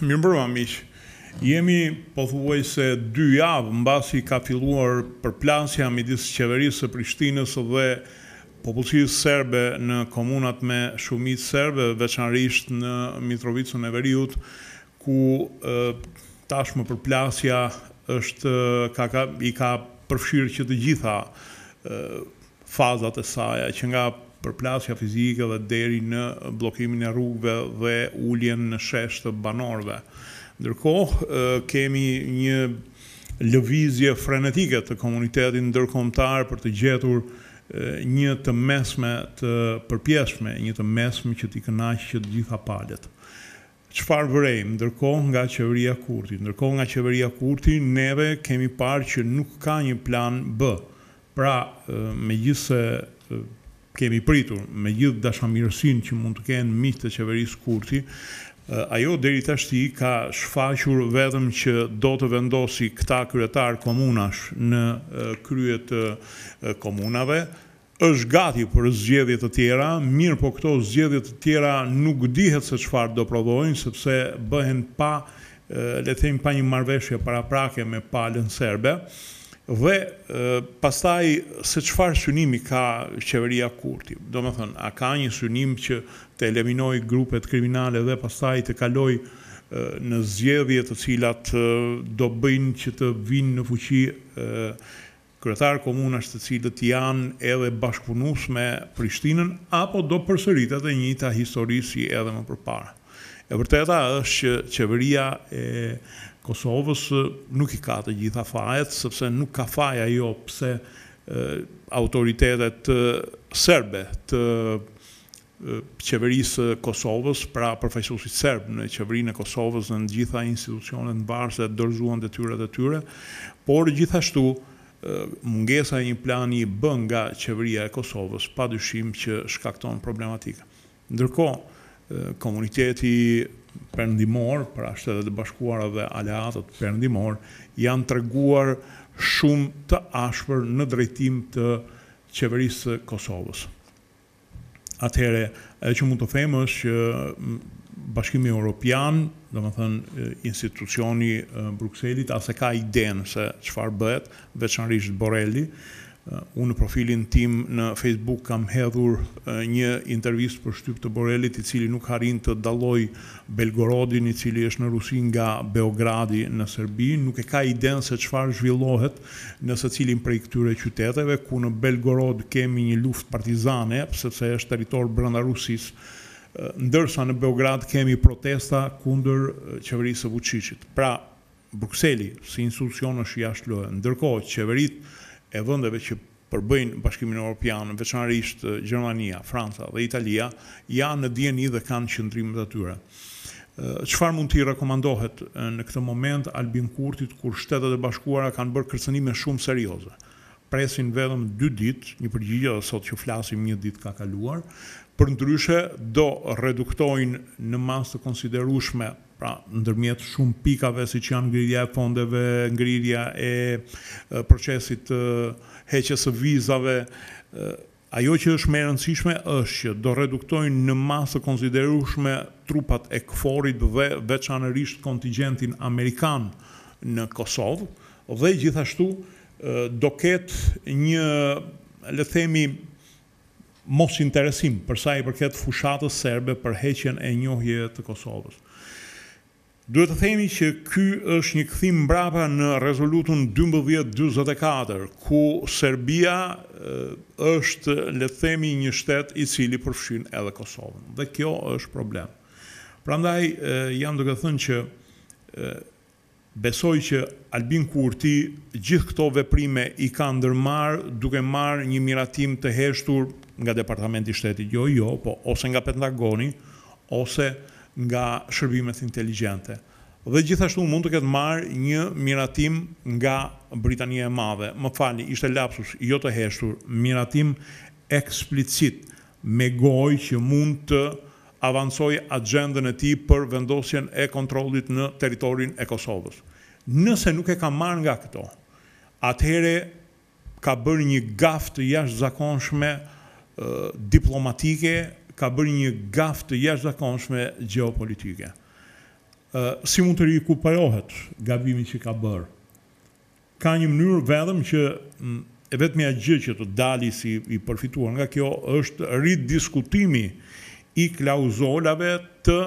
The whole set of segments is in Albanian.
Mirë më bërëma, jemi po thuaj se dy javë në basi ka filluar përplasja midis me disë qeverisë e Prishtinës dhe popullësisë serbe në komunat me shumit serbe, veçanërisht në Mitrovicën e Veriut, ku tashmë përplasja plansja ka, i ka përfshirë që të gjitha fazat e saja, që nga përplasja fizike dhe deri në blokimin e rrugve dhe ulljen në shesh të banorve. Ndërkohë, kemi një lëvizje frenetike të komunitetin ndërkombëtar për të gjetur një të mesme të përpjeshme, një të mesme që t'i kënaqë që t'gjitha palet. Qëfar vërejmë, ndërkohë nga qeveria kurti, ndërkohë nga qeveria kurti, neve kemi parë që nuk ka një plan bë. Pra, me gjithse kemi pritur me gjithë dashamirësin që mund të kenë mitë të qeverisë kurti, ajo deri tashti ka shfaqur vetëm që do të vendosi këta kryetar komunash në kryet komunave, është gati për zgjedhjet të tjera, mirë po këto zgjedhjet të tjera nuk dihet se qëfar do provojnë, sepse bëhen pa, le them pa një marveshje para prake me palën serbe, dhe pastaj se qëfar synimi ka qeveria kurti. Do me thënë, a ka një synim që të eliminoj grupet kriminale dhe pastaj të kaloj në zgjedhjet të cilat do bëjnë që të vinë në fuqi kërëtar komunas të cilat janë edhe bashkëpunus me Prishtinën, apo do përsëritet e njëta historisi edhe më përparë. E vërteta është që qeveria e Kosovës nuk i ka të gjitha fajet, sepse nuk ka faj ajo pse autoritetet serbe të qeverisë Kosovës, pra përfajsusit serb në qeverinë e Kosovës në gjitha institucionet në barës dhe dërzuan dhe tyre dhe tyre, por gjithashtu mungesa një plani bën nga qeveria e Kosovës, pa dyshim që shkakton problematika. Ndërko, komuniteti përndimor, pra shtetet e bashkuara dhe aleatët përndimor, janë të reguar shumë të ashpër në drejtim të qeverisë Kosovës. Atëhere, edhe që mund të themë është që bashkimi Europian, dhe më thënë institucioni Bruxellit, asë ka idenë se qëfar bëhet, veçanrisht Borelli, Eh, unë në profilin tim në Facebook kam hedhur eh, një intervjist për shtyp të Borelit i cili nuk harin të daloj Belgorodin i cili është në Rusin nga Beogradi në Serbi, nuk e ka iden se qfar zhvillohet nëse cilin për i këtyre qyteteve, ku në Belgorod kemi një luft partizane, sepse është teritor brënda Rusis, eh, ndërsa në Beograd kemi protesta kunder qeverisë Vucicit. Pra, Bruxelli, si institucion është jashtë lojë, ndërkohë qeverit e vëndeve që përbëjnë bashkimin e Europianë, veçanërisht Gjermania, Franta dhe Italia, ja në DNI dhe kanë qëndrimet atyre. Qëfar mund të i rekomandohet në këtë moment, Albin Kurtit, kur shtetet e bashkuara kanë bërë kërcenime shumë serioze. Presin vedhëm dy dit, një përgjigja dhe sot që flasim një dit ka kaluar, për ndryshe do reduktojnë në mas të konsiderushme pra ndërmjet shumë pikave si që janë ngritja e fondeve, ngrirja e procesit të heqjes së vizave, ajo që është më e rëndësishme është që do reduktojnë në masë konsiderueshme trupat e KFOR-it dhe veçanërisht kontingentin amerikan në Kosovë dhe gjithashtu do ketë një le themi mos interesim për sa i përket fushatës serbe për heqjen e njohjes të Kosovës. Duhet të themi që ky është një këthim mbrapa në rezolutun 12.24, ku Serbia është, le themi, një shtet i cili përfshin edhe Kosovën. Dhe kjo është problem. Pra ndaj, jam duke thënë që besoj që Albin Kurti gjithë këto veprime i ka ndërmarë duke marë një miratim të heshtur nga Departamenti Shtetit, jo, jo, po, ose nga Pentagoni, ose nga nga shërbimet inteligente. Dhe gjithashtu mund të këtë marë një miratim nga Britania e madhe. Më fali, ishte lapsus, jo të heshtur, miratim eksplicit me goj që mund të avancoj agendën e ti për vendosjen e kontrolit në teritorin e Kosovës. Nëse nuk e ka marë nga këto, atëhere ka bërë një gaftë jashtë zakonshme diplomatike, ka bërë një gafë të jeshtë dhe konshme geopolitike. Si mund të rikuparohet gabimi që ka bërë? Ka një mënyrë vedhëm që e vetë me a gjë që të dali si i përfituar nga kjo, është rrit diskutimi i klauzolave të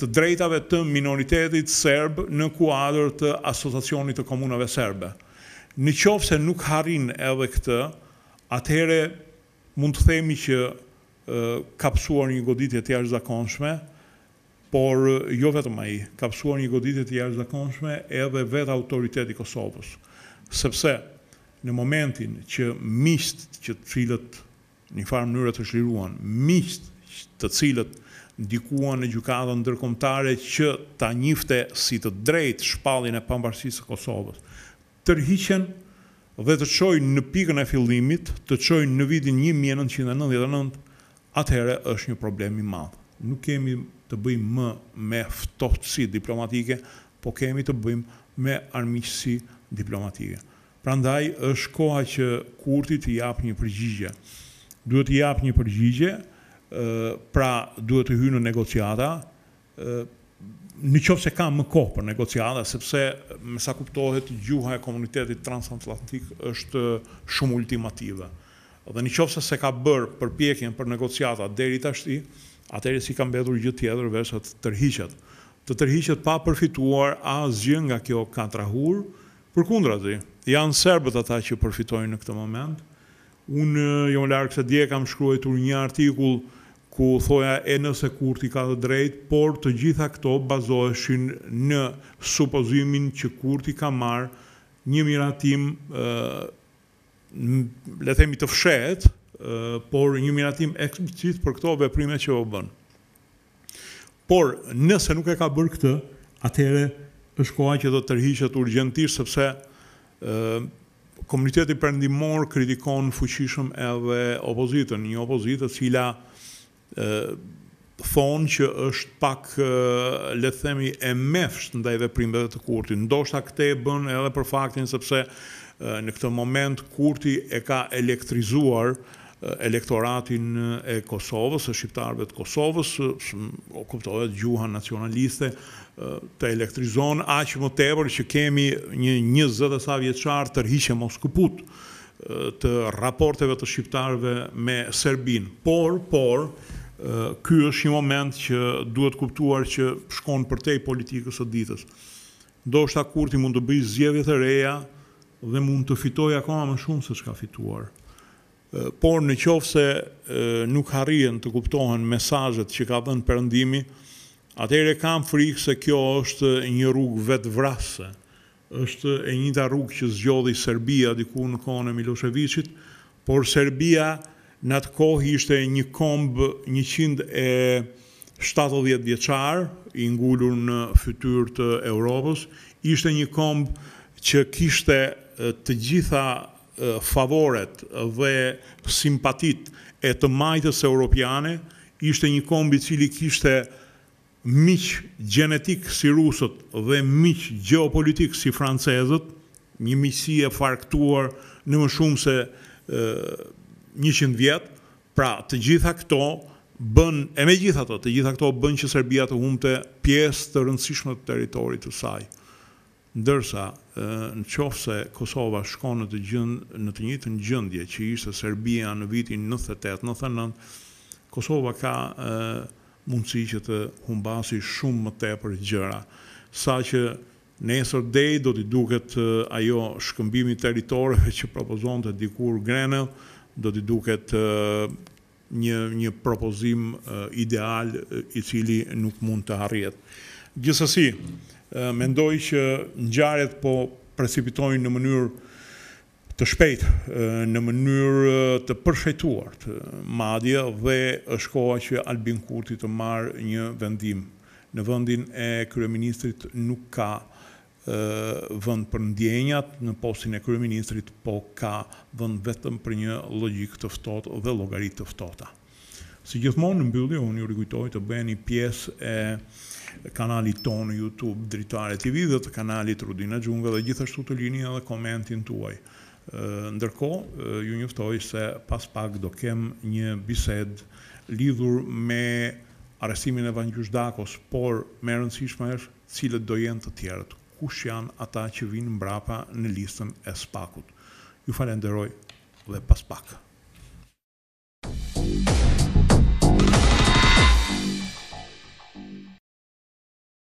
të drejtave të minoritetit serb në kuadrë të asosacionit të komunave serbe. Në qofë se nuk harin edhe këtë, atëhere mund të themi që kapsuar një goditje të jashtë zakonshme, por jo vetëm ai, kapsuar një goditje të jashtë zakonshme edhe vetë autoriteti i Kosovës. Sepse në momentin që miqt që të cilët në një farë mënyrë të shliruan, miqt të cilët ndikuan në gjykatën ndërkombëtare që ta njifte si të drejtë shpallin e pambarësisë së Kosovës, tërhiqen dhe të çojnë në pikën e fillimit, të çojnë në vitin 1999 atëherë është një problemi madh. Nuk kemi të bëjmë më me ftohtësi diplomatike, po kemi të bëjmë me armisi diplomatike. Pra ndaj është koha që kurti të japë një përgjigje. Duhet të japë një përgjigje, pra duhet të hynë në negociata, në qovë se ka më kohë për negociata, sepse me sa kuptohet gjuha e komunitetit transatlantik është shumë ultimative dhe një qofë se ka bërë për pjekjen për negociata deri të ashti, atëri si ka bedur gjithë tjetër vërsa të tërhiqet. Të tërhiqet pa përfituar a zgjën nga kjo katrahur, për kundra të, janë serbet ata që përfitojnë në këtë moment. Unë, jo më larkë se dje, kam shkruajtur një artikull ku thoja e nëse Kurti ka të drejt, por të gjitha këto bazoheshin në supozimin që Kurti ka marë një miratim përfitojnë le themi të fshet, por një miratim eksplicit për këto veprime që o bënë. Por, nëse nuk e ka bërë këtë, atere është koha që do të tërhiqet urgentisht, sepse komuniteti përndimor kritikon fuqishëm edhe opozitën, një opozitët cila thonë që është pak, le themi, e mefsh ndaj dhe primbeve të kurti. Ndoshta këte e bën edhe për faktin, sepse në këtë moment Kurti e ka elektrizuar elektoratin e Kosovës, e shqiptarëve të Kosovës, o kuptohet gjuha nacionaliste të elektrizon, a që më tebër që kemi një një zë dhe sa vjeqarë të rhiqe mos këput të raporteve të shqiptarëve me Serbin. Por, por, ky është një moment që duhet kuptuar që shkon për te i politikës o ditës. Do shta kur mund të bëjë zjevjet e reja, dhe mund të fitoj akoma më shumë se çka fituar. Por në qofë se nuk harien të kuptohen mesazhet që ka dhënë Perëndimi, atëherë kam frikë se kjo është një rrugë vrasë, Është e njëjta rrugë që zgjodhi Serbia diku në kohën e Miloševićit, por Serbia në atë kohë ishte një komb 170 vjeçar i ngulur në fytyrë të Evropës, ishte një komb që kishte të gjitha favoret dhe simpatit e të majtës e Europiane, ishte një kombi cili kishte miqë gjenetikë si rusët dhe miqë geopolitikë si francezët, një miqësi e farktuar në më shumë se një qëndë vjetë, pra të gjitha këto bën, e me gjitha të të gjitha këto bën që Serbia të humte pjesë të rëndësishme të teritorit të sajë. Ndërsa, në qofë se Kosova shkonë në të gjëndje, në të njëtë në gjëndje, që ishte Serbia në vitin 98-99, Kosova ka mundësi që të humbasi shumë më te për gjëra. Sa që në dej do t'i duket ajo shkëmbimi teritoreve që propozon të dikur grenë, do t'i duket një propozim ideal i cili nuk mund të harjet. Gjësësi, mendoj që në po precipitojnë në mënyrë të shpejt, në mënyrë të përshetuar të madje dhe është koha që Albin Kurti të marë një vendim. Në vendin e Kryeministrit nuk ka vend për ndjenjat, në postin e Kryeministrit po ka vend vetëm për një logik të fëtot dhe logarit të fëtota. Si gjithmonë në mbyllë, unë ju rikujtoj të bëjë një piesë e kanalit tonë YouTube Dritare TV dhe të kanalit Rudina Gjunga dhe gjithashtu të lini edhe komentin tuaj. Ndërko, ju njëftoj se pas pak do kem një bised lidhur me arestimin e Van Gjushdakos, por me rëndësishme është cilët do jenë të tjerët, kush janë ata që vinë mbrapa në listën e spakut. Ju falenderoj dhe pas pakë.